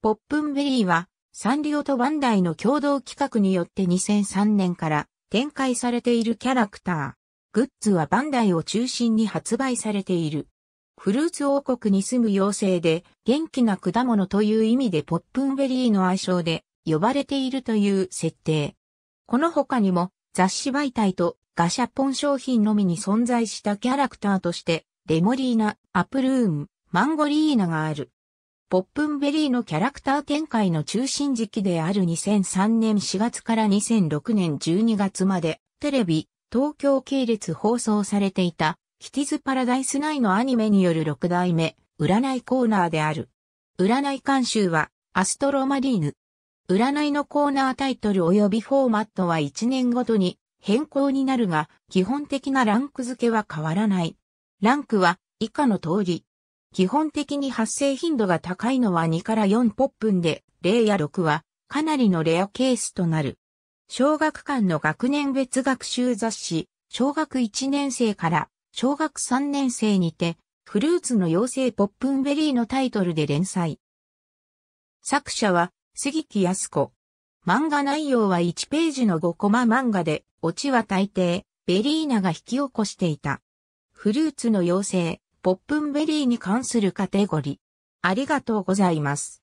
ポップンベリーは、サンリオとバンダイの共同企画によって2003年から展開されているキャラクター。グッズはバンダイを中心に発売されている。フルーツ王国に住む妖精で元気な果物という意味でポップンベリーの愛称で呼ばれているという設定。この他にも雑誌媒体とガシャポン商品のみに存在したキャラクターとして、レモリーナ、アプルーン、マンゴリーナがある。ポップンベリーのキャラクター展開の中心時期である2003年4月から2006年12月まで、テレビ、東京系列放送されていた、キティズパラダイス内のアニメによる6代目、占いコーナーである。占い監修は、アストロマリーヌ。占いのコーナータイトル及びフォーマットは1年ごとに変更になるが、基本的なランク付けは変わらない。ランクは以下の通り、基本的に発生頻度が高いのは2から4ポップンで、0や6はかなりのレアケースとなる。小学館の学年別学習雑誌、小学1年生から小学3年生にて、フルーツの妖精ポップンベリーのタイトルで連載。作者は、杉木康子。漫画内容は1ページの5コマ漫画で、オチは大抵、ベリーナが引き起こしていた。フルーツの妖精、ポップンベリーに関するカテゴリー。ありがとうございます。